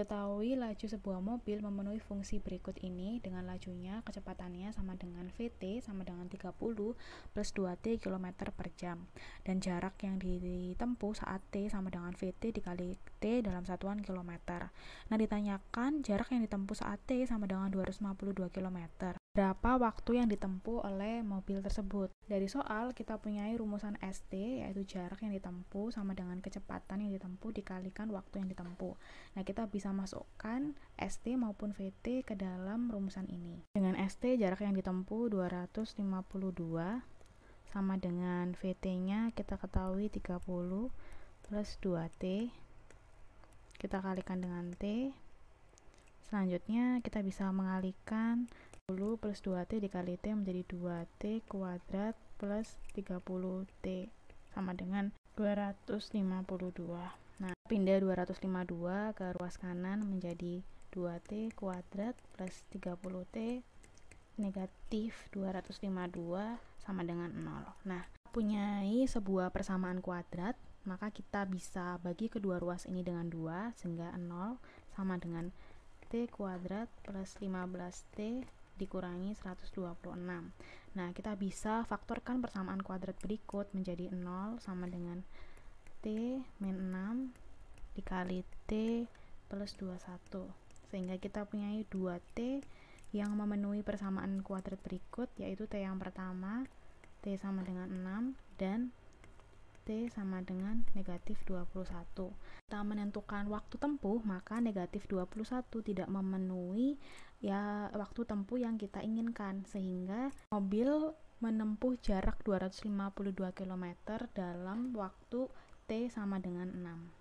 Diketahui laju sebuah mobil memenuhi fungsi berikut ini dengan lajunya kecepatannya sama dengan VT sama dengan 30 plus 2T km per jam dan jarak yang ditempuh saat T sama dengan VT dikali T dalam satuan kilometer. Nah ditanyakan jarak yang ditempuh saat T sama dengan 252 km berapa waktu yang ditempuh oleh mobil tersebut. Dari soal, kita punya rumusan ST, yaitu jarak yang ditempuh sama dengan kecepatan yang ditempuh dikalikan waktu yang ditempuh. Nah, kita bisa masukkan ST maupun VT ke dalam rumusan ini. Dengan ST, jarak yang ditempuh 252 sama dengan VT-nya kita ketahui 30 plus 2T. Kita kalikan dengan T Selanjutnya kita bisa mengalihkan 10 plus 2T dikali T menjadi 2T kuadrat plus 30T sama dengan 252. Nah, pindah 252 ke ruas kanan menjadi 2T kuadrat plus 30T negatif 252 sama dengan 0. Nah, punyai sebuah persamaan kuadrat, maka kita bisa bagi kedua ruas ini dengan 2 sehingga 0 sama dengan t kuadrat plus 15t dikurangi 126. Nah, kita bisa faktorkan persamaan kuadrat berikut menjadi 0 sama dengan T min 6 dikali T plus 21. Sehingga kita punya 2T yang memenuhi persamaan kuadrat berikut, yaitu T yang pertama, T sama dengan 6, dan T sama dengan negatif 21. Kita menentukan waktu tempuh, maka negatif 21 tidak memenuhi ya waktu tempuh yang kita inginkan, sehingga mobil menempuh jarak 252 km dalam waktu T sama dengan 6.